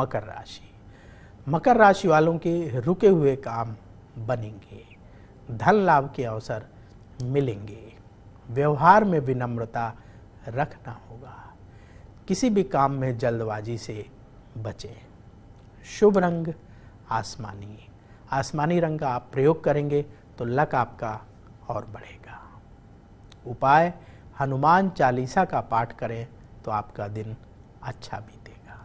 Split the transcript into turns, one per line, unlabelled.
मकर राशि मकर राशि वालों के रुके हुए काम बनेंगे धन लाभ के अवसर मिलेंगे व्यवहार में विनम्रता रखना होगा किसी भी काम में जल्दबाजी से बचें शुभ रंग आसमानी आसमानी रंग का आप प्रयोग करेंगे तो लक आपका और बढ़ेगा उपाय हनुमान चालीसा का पाठ करें तो आपका दिन अच्छा बीते